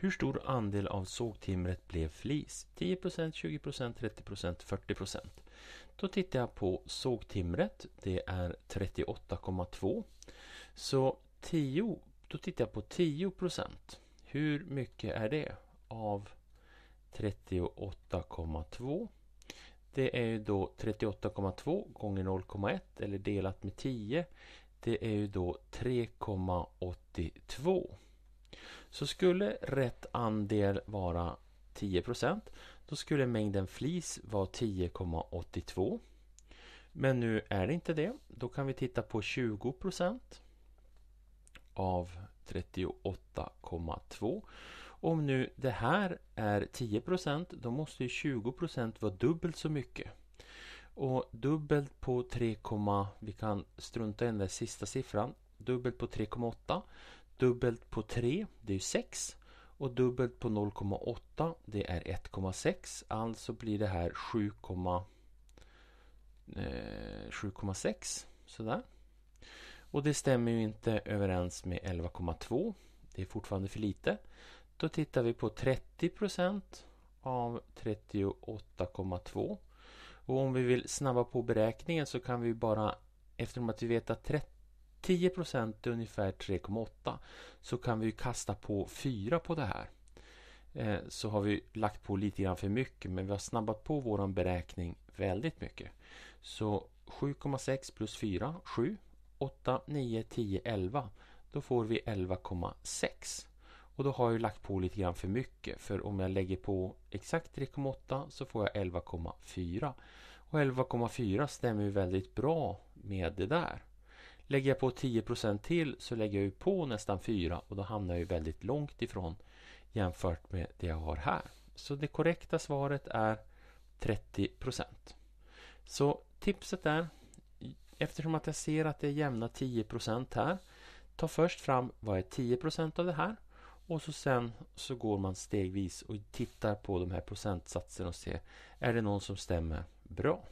Hur stor andel av sågtimret blev flis? 10 20 30 40 Då tittar jag på sågtimret. Det är 38,2. Så 10, då tittar jag på 10 Hur mycket är det av 38,2? Det är ju då 38,2 gånger 0,1 eller delat med 10. Det är ju då 3,82. Så skulle rätt andel vara 10 då skulle mängden flis vara 10,82. Men nu är det inte det. Då kan vi titta på 20 av 38,2. Om nu det här är 10 då måste ju 20 vara dubbelt så mycket. Och dubbelt på 3, vi kan strunta i den där sista siffran. Dubbelt på 3,8 Dubbelt på 3, det är 6. Och dubbelt på 0,8, det är 1,6. Alltså blir det här 7,6. Eh, Sådär. Och det stämmer ju inte överens med 11,2. Det är fortfarande för lite. Då tittar vi på 30 av 38,2. Och om vi vill snabba på beräkningen så kan vi bara, eftersom att vi vet att 30 10 är ungefär 3,8 så kan vi kasta på 4 på det här. Eh, så har vi lagt på lite grann för mycket men vi har snabbat på vår beräkning väldigt mycket. Så 7,6 plus 4, 7, 8, 9, 10, 11. Då får vi 11,6. Och då har jag lagt på lite grann för mycket för om jag lägger på exakt 3,8 så får jag 11,4. Och 11,4 stämmer ju väldigt bra med det där. Lägger jag på 10% till så lägger jag ju på nästan 4 och då hamnar jag ju väldigt långt ifrån jämfört med det jag har här. Så det korrekta svaret är 30%. Så tipset är, eftersom att jag ser att det är jämna 10% här, ta först fram vad är 10% av det här och så sen så går man stegvis och tittar på de här procentsatserna och ser är det någon som stämmer bra.